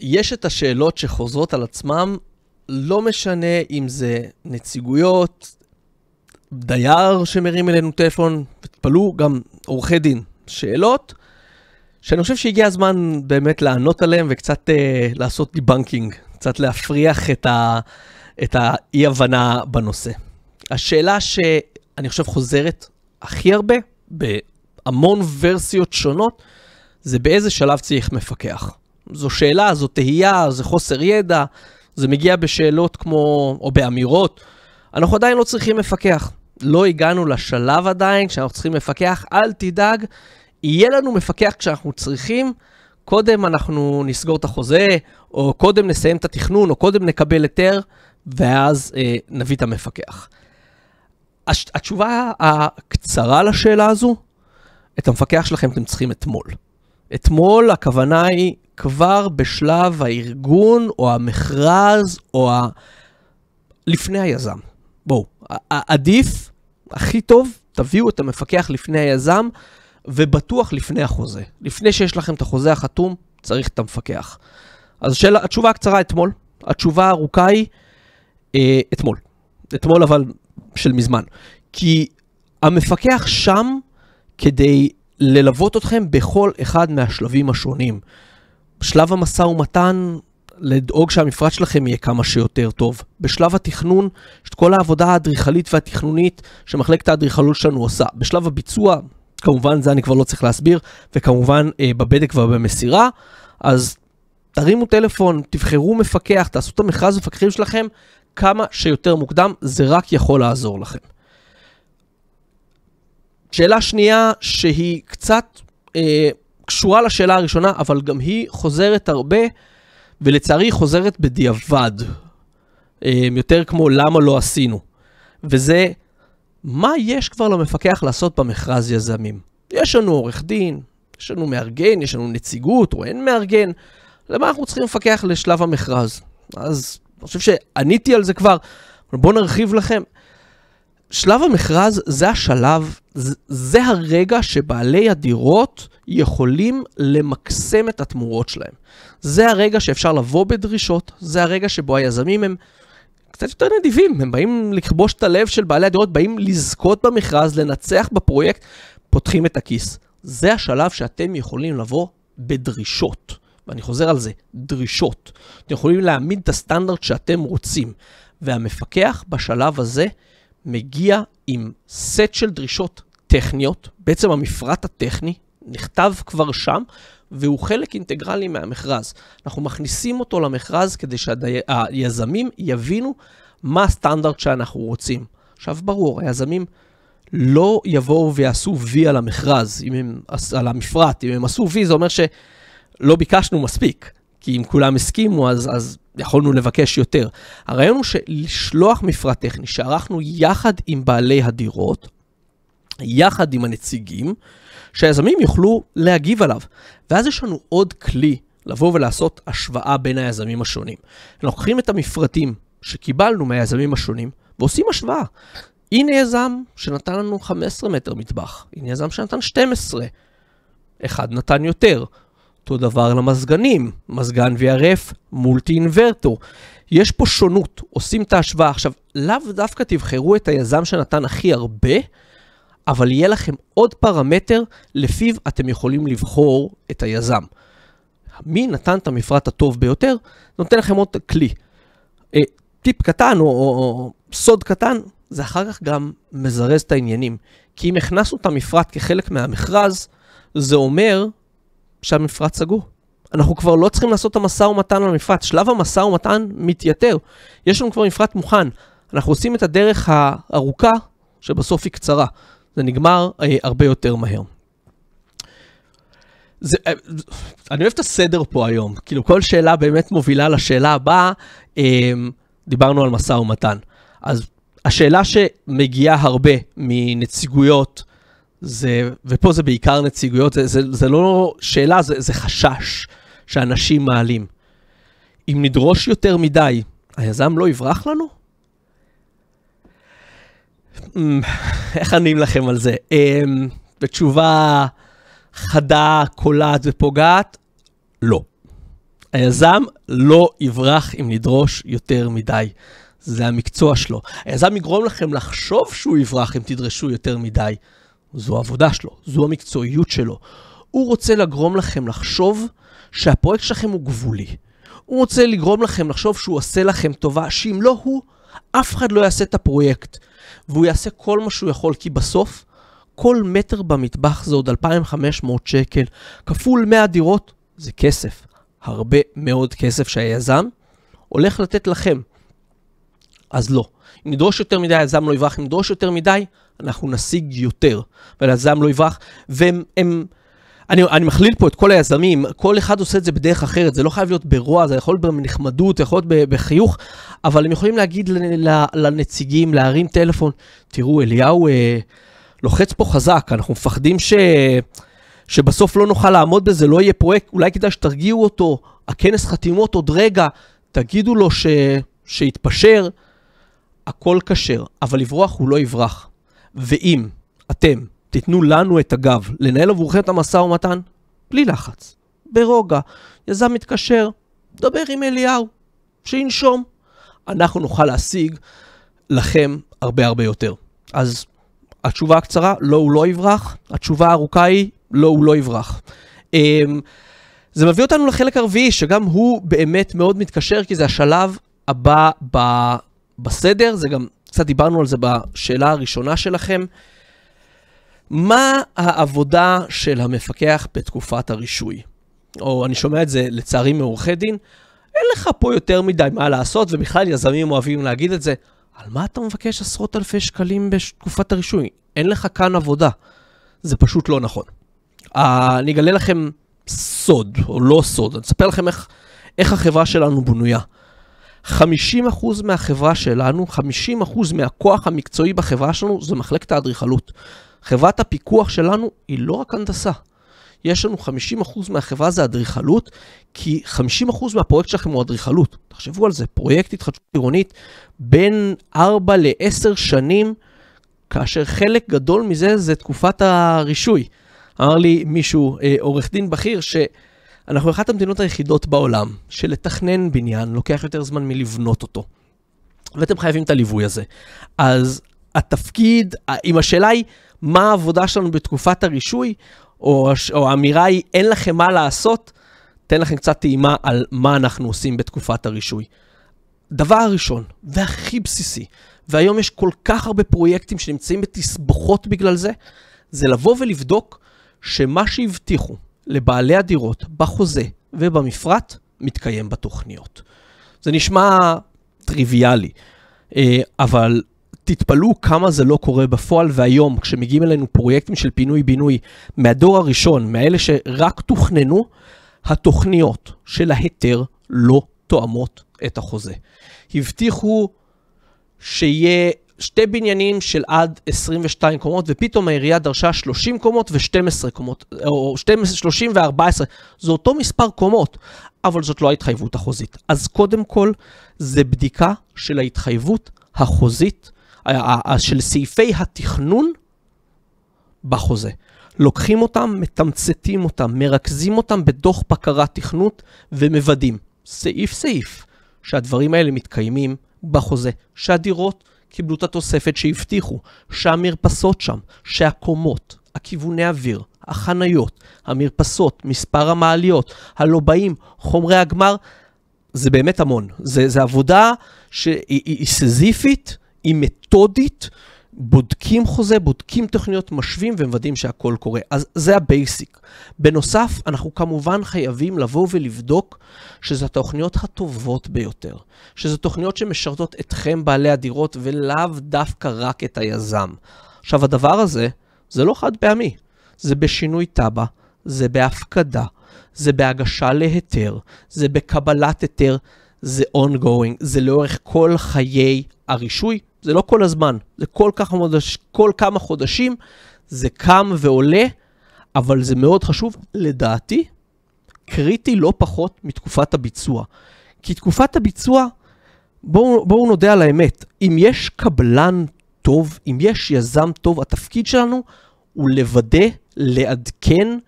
יש את השאלות שחוזרות על עצמם, לא משנה אם זה נציגויות, דייר שמרים אלינו טלפון, תתפלאו, גם עורכי דין. שאלות שאני חושב שהגיע הזמן באמת לענות עליהן וקצת אה, לעשות דיבנקינג, קצת להפריח את, ה, את האי-הבנה בנושא. השאלה שאני חושב חוזרת הכי הרבה, בהמון ורסיות שונות, זה באיזה שלב צריך מפקח. זו שאלה, זו תהייה, זה חוסר ידע, זה מגיע בשאלות כמו, או באמירות. אנחנו עדיין לא צריכים מפקח. לא הגענו לשלב עדיין שאנחנו צריכים מפקח, אל תדאג, יהיה לנו מפקח כשאנחנו צריכים. קודם אנחנו נסגור את החוזה, או קודם נסיים את התכנון, או קודם נקבל היתר, ואז אה, נביא את המפקח. הש... התשובה הקצרה לשאלה הזו, את המפקח שלכם אתם צריכים אתמול. אתמול הכוונה היא כבר בשלב הארגון או המכרז או ה... לפני היזם. בואו, עדיף, הכי טוב, תביאו את המפקח לפני היזם ובטוח לפני החוזה. לפני שיש לכם את החוזה החתום, צריך את המפקח. אז שאלה, התשובה הקצרה אתמול, התשובה הארוכה היא אה, אתמול. אתמול אבל של מזמן. כי המפקח שם כדי ללוות אתכם בכל אחד מהשלבים השונים. בשלב המשא ומתן, לדאוג שהמפרט שלכם יהיה כמה שיותר טוב. בשלב התכנון, יש את כל העבודה האדריכלית והתכנונית שמחלקת האדריכלות שלנו עושה. בשלב הביצוע, כמובן, זה אני כבר לא צריך להסביר, וכמובן אה, בבדק ובמסירה, אז תרימו טלפון, תבחרו מפקח, תעשו את המכרז מפקחים שלכם כמה שיותר מוקדם, זה רק יכול לעזור לכם. שאלה שנייה, שהיא קצת אה, קשורה לשאלה הראשונה, אבל גם היא חוזרת הרבה, ולצערי היא חוזרת בדיעבד. אה, יותר כמו למה לא עשינו. וזה, מה יש כבר למפקח לעשות במכרז יזמים? יש לנו עורך דין, יש לנו מארגן, יש לנו נציגות או אין מארגן, למה אנחנו צריכים לפקח לשלב המכרז? אז אני חושב שעניתי על זה כבר, אבל בואו נרחיב לכם. שלב המכרז זה השלב, זה הרגע שבעלי הדירות יכולים למקסם את התמורות שלהם. זה הרגע שאפשר לבוא בדרישות, זה הרגע שבו היזמים הם קצת יותר נדיבים, הם באים לכבוש את הלב של בעלי הדירות, באים לזכות במכרז, לנצח בפרויקט, פותחים את הכיס. זה השלב שאתם יכולים לבוא בדרישות. ואני חוזר על זה, דרישות. אתם יכולים להעמיד את הסטנדרט שאתם רוצים. והמפקח בשלב הזה מגיע עם סט של דרישות טכניות, בעצם המפרט הטכני נכתב כבר שם, והוא חלק אינטגרלי מהמכרז. אנחנו מכניסים אותו למכרז כדי שהיזמים יבינו מה הסטנדרט שאנחנו רוצים. עכשיו, ברור, היזמים לא יבואו ויעשו וי על המכרז, אם הם, על המפרט. אם הם עשו וי, זה אומר שלא ביקשנו מספיק. כי אם כולם הסכימו, אז, אז יכולנו לבקש יותר. הרעיון הוא שלשלוח מפרט טכני שערכנו יחד עם בעלי הדירות, יחד עם הנציגים, שהיזמים יוכלו להגיב עליו. ואז יש לנו עוד כלי לבוא ולעשות השוואה בין היזמים השונים. אנחנו לוקחים את המפרטים שקיבלנו מהיזמים השונים ועושים השוואה. הנה יזם שנתן לנו 15 מטר מטבח, הנה יזם שנתן 12, אחד נתן יותר, אותו דבר למזגנים, מזגן VRF מולטי אינברטור. יש פה שונות, עושים את ההשוואה. עכשיו, לאו דווקא תבחרו את היזם שנתן הכי הרבה, אבל יהיה לכם עוד פרמטר לפיו אתם יכולים לבחור את היזם. מי נתן את המפרט הטוב ביותר, נותן לכם עוד כלי. אה, טיפ קטן או, או, או סוד קטן, זה אחר כך גם מזרז את העניינים. כי אם הכנסנו את המפרט כחלק מהמכרז, זה אומר שהמפרץ סגור. אנחנו כבר לא צריכים לעשות את המשא ומתן על המפרט. שלב המשא ומתן מתייתר. יש לנו כבר מפרט מוכן. אנחנו עושים את הדרך הארוכה, שבסוף היא קצרה. זה נגמר אי, אה, הרבה יותר מהר. זה, אה, אני אוהב את הסדר פה היום. כאילו, כל שאלה באמת מובילה לשאלה הבאה. אה, דיברנו על משא ומתן. אז השאלה שמגיעה הרבה מנציגויות, זה, ופה זה בעיקר נציגויות, זה, זה, זה לא שאלה, זה, זה חשש שאנשים מעלים. אם נדרוש יותר מדי, היזם לא יברח לנו? אמ, איך אני לכם על זה? אמ, בתשובה חדה, קולעת ופוגעת, לא. היזם לא יברח אם נדרוש יותר מדי. זה המקצוע שלו. היזם יגרום לכם לחשוב שהוא יברח אם תדרשו יותר מדי. זו העבודה שלו, זו המקצועיות שלו. הוא רוצה לגרום לכם לחשוב שהפרויקט שלכם הוא גבולי. הוא רוצה לגרום לכם לחשוב שהוא עושה לכם טובה, שאם לא הוא, אף אחד לא יעשה את הפרויקט. והוא יעשה כל מה שהוא יכול, כי בסוף, כל מטר במטבח זה עוד 2,500 שקל, כפול 100 דירות, זה כסף. הרבה מאוד כסף שהיזם הולך לתת לכם. אז לא. נדרוש יותר מדי, היזם לא יברח, אם נדרוש יותר מדי, אנחנו נשיג יותר, והיזם לא יברח, והם... הם, אני, אני מכליל פה את כל היזמים, כל אחד עושה את זה בדרך אחרת, זה לא חייב להיות ברוע, זה יכול להיות בנחמדות, זה יכול להיות בחיוך, אבל הם יכולים להגיד לנציגים, להרים טלפון, תראו, אליהו אה, לוחץ פה חזק, אנחנו מפחדים ש... שבסוף לא נוכל לעמוד בזה, לא יהיה פרויקט, אולי כדאי שתרגיעו אותו, הכנס חתימות עוד רגע, תגידו לו ש... שיתפשר, הכל כשר, אבל לברוח הוא לא יברח. ואם אתם תיתנו לנו את הגב לנהל עבורכם את המשא ומתן, בלי לחץ, ברוגע, יזם מתקשר, דבר עם אליהו, שינשום. אנחנו נוכל להשיג לכם הרבה הרבה יותר. אז התשובה הקצרה, לא, הוא לא יברח. התשובה הארוכה היא, לא, הוא לא יברח. אמ, זה מביא אותנו לחלק הרביעי, שגם הוא באמת מאוד מתקשר, כי זה השלב הבא בסדר, זה גם, קצת דיברנו על זה בשאלה הראשונה שלכם. מה העבודה של המפקח בתקופת הרישוי? או אני שומע את זה לצערי מעורכי דין, אין לך פה יותר מדי מה לעשות, ובכלל יזמים אוהבים להגיד את זה. על מה אתה מבקש עשרות אלפי שקלים בתקופת הרישוי? אין לך כאן עבודה. זה פשוט לא נכון. Uh, אני אגלה לכם סוד, או לא סוד, אני אספר לכם איך, איך החברה שלנו בנויה. 50% מהחברה שלנו, 50% מהכוח המקצועי בחברה שלנו, זה מחלקת האדריכלות. חברת הפיקוח שלנו היא לא רק הנדסה. יש לנו 50% מהחברה זה אדריכלות, כי 50% מהפרויקט שלכם הוא אדריכלות. תחשבו על זה, פרויקט התחדשות עירונית בין 4 ל-10 שנים, כאשר חלק גדול מזה זה תקופת הרישוי. אמר לי מישהו, אה, עורך דין בכיר, ש... אנחנו אחת המדינות היחידות בעולם שלתכנן בניין לוקח יותר זמן מלבנות אותו. ואתם חייבים את הליווי הזה. אז התפקיד, אם השאלה היא מה העבודה שלנו בתקופת הרישוי, או, או האמירה היא אין לכם מה לעשות, תן לכם קצת טעימה על מה אנחנו עושים בתקופת הרישוי. דבר הראשון, והכי בסיסי, והיום יש כל כך הרבה פרויקטים שנמצאים בתסבוכות בגלל זה, זה לבוא ולבדוק שמה שהבטיחו, לבעלי הדירות בחוזה ובמפרט מתקיים בתוכניות. זה נשמע טריוויאלי, אה, אבל תתפלאו כמה זה לא קורה בפועל, והיום כשמגיעים אלינו פרויקטים של פינוי-בינוי מהדור הראשון, מאלה שרק תוכננו, התוכניות של ההיתר לא תואמות את החוזה. הבטיחו שיהיה שתי בניינים של עד 22 קומות, ופתאום העירייה דרשה 30 קומות ו-12 קומות, או 12, 30 ו-14. זה אותו מספר קומות, אבל זאת לא ההתחייבות החוזית. אז קודם כל, זה בדיקה של ההתחייבות החוזית, של סעיפי התכנון בחוזה. לוקחים אותם, מתמצתים אותם, מרכזים אותם בדוח בקרת תכנות ומוודאים, סעיף סעיף, שהדברים האלה מתקיימים בחוזה, שהדירות קיבלו את התוספת שהבטיחו, שהמרפסות שם, שהקומות, הכיווני אוויר, החניות, המרפסות, מספר המעליות, הלובעים, חומרי הגמר, זה באמת המון. זה, זה עבודה שהיא סזיפית, היא מתודית, בודקים חוזה, בודקים תוכניות, משווים ומוודאים שהכל קורה. אז זה הבייסיק. בנוסף, אנחנו כמובן חייבים לבוא ולבדוק שזה התוכניות הטובות ביותר, שזה תוכניות שמשרתות אתכם, בעלי הדירות, ולאו דווקא רק את היזם. עכשיו, הדבר הזה, זה לא חד פעמי, זה בשינוי תב"ע, זה בהפקדה, זה בהגשה להיתר, זה בקבלת היתר. זה ongoing, זה לאורך כל חיי הרישוי, זה לא כל הזמן, זה כל, כך מודש, כל כמה חודשים, זה קם ועולה, אבל זה מאוד חשוב, לדעתי, קריטי לא פחות מתקופת הביצוע. כי תקופת הביצוע, בואו בוא נודה על האמת, אם יש קבלן טוב, אם יש יזם טוב, התפקיד שלנו הוא לוודא, לעדכן,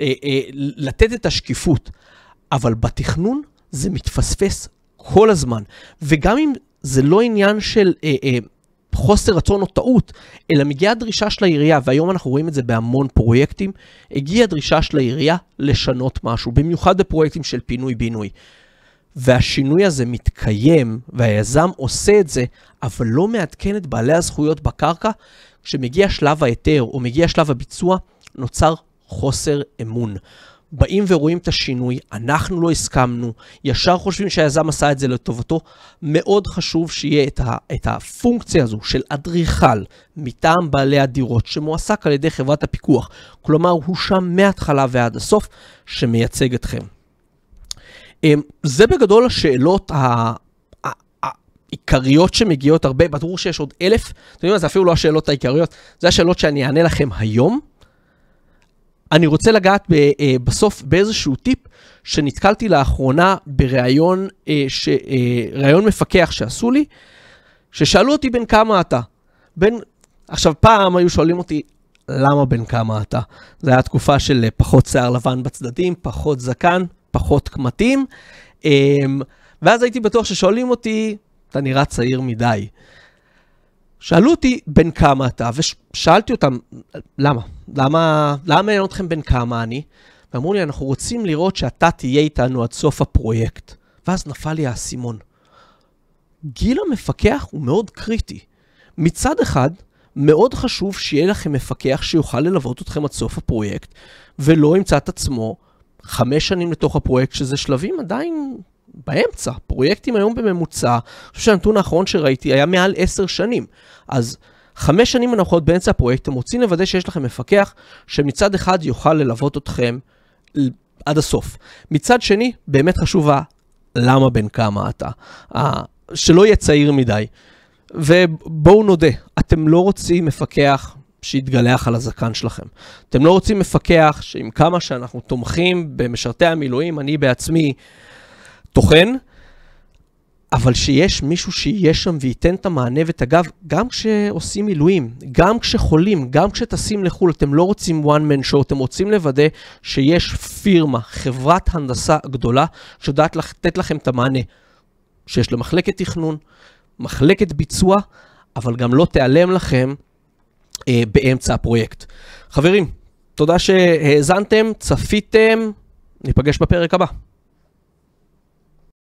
אה, אה, לתת את השקיפות. אבל בתכנון זה מתפספס כל הזמן. וגם אם זה לא עניין של אה, אה, חוסר רצון או טעות, אלא מגיעה דרישה של העירייה, והיום אנחנו רואים את זה בהמון פרויקטים, הגיעה דרישה של העירייה לשנות משהו, במיוחד בפרויקטים של פינוי-בינוי. והשינוי הזה מתקיים, והיזם עושה את זה, אבל לא מעדכן את בעלי הזכויות בקרקע, כשמגיע שלב ההיתר או מגיע שלב הביצוע, נוצר חוסר אמון. באים ורואים את השינוי, אנחנו לא הסכמנו, ישר חושבים שהיזם עשה את זה לטובתו. מאוד חשוב שיהיה את, ה, את הפונקציה הזו של אדריכל מטעם בעלי הדירות שמועסק על ידי חברת הפיקוח, כלומר הוא שם מההתחלה ועד הסוף שמייצג אתכם. אמ, זה בגדול השאלות ה... עיקריות שמגיעות הרבה, ברור שיש עוד אלף, אתם יודעים מה, זה אפילו לא השאלות העיקריות, זה השאלות שאני אענה לכם היום. אני רוצה לגעת ב, אה, בסוף באיזשהו טיפ שנתקלתי לאחרונה בריאיון אה, ש, אה, מפקח שעשו לי, ששאלו אותי בן כמה אתה. בין, עכשיו, פעם היו שואלים אותי, למה בן כמה אתה? זו הייתה תקופה של אה, פחות שיער לבן בצדדים, פחות זקן, פחות קמטים. אמ, ואז הייתי בטוח ששואלים אותי, אתה נראה צעיר מדי. שאלו אותי בן כמה אתה, ושאלתי אותם, למה? למה, למה מעניין אתכם בן כמה אני? ואמרו לי, אנחנו רוצים לראות שאתה תהיה איתנו עד סוף הפרויקט. ואז נפל לי האסימון. גיל המפקח הוא מאוד קריטי. מצד אחד, מאוד חשוב שיהיה לכם מפקח שיוכל ללוות אתכם עד סוף הפרויקט, ולא ימצא את עצמו חמש שנים לתוך הפרויקט, שזה שלבים עדיין באמצע. פרויקטים היום בממוצע, אני חושב שהנתון האחרון שראיתי היה מעל עשר שנים. אז חמש שנים אנחנו הנחות באמצע הפרויקט, אתם רוצים לוודא שיש לכם מפקח שמצד אחד יוכל ללוות אתכם עד הסוף. מצד שני, באמת חשובה למה בן כמה אתה. שלא יהיה צעיר מדי. ובואו נודה, אתם לא רוצים מפקח שיתגלח על הזקן שלכם. אתם לא רוצים מפקח שעם כמה שאנחנו תומכים במשרתי המילואים, אני בעצמי טוחן, אבל שיש מישהו שיהיה שם וייתן את המענה ואת הגב, גם כשעושים מילואים, גם כשחולים, גם כשטסים לחו"ל, אתם לא רוצים one man show, אתם רוצים לוודא שיש פירמה, חברת הנדסה גדולה, שיודעת לתת לכם את המענה, שיש לה מחלקת תכנון, מחלקת ביצוע, אבל גם לא תיעלם לכם אה, באמצע הפרויקט. חברים, תודה שהאזנתם, צפיתם, ניפגש בפרק הבא.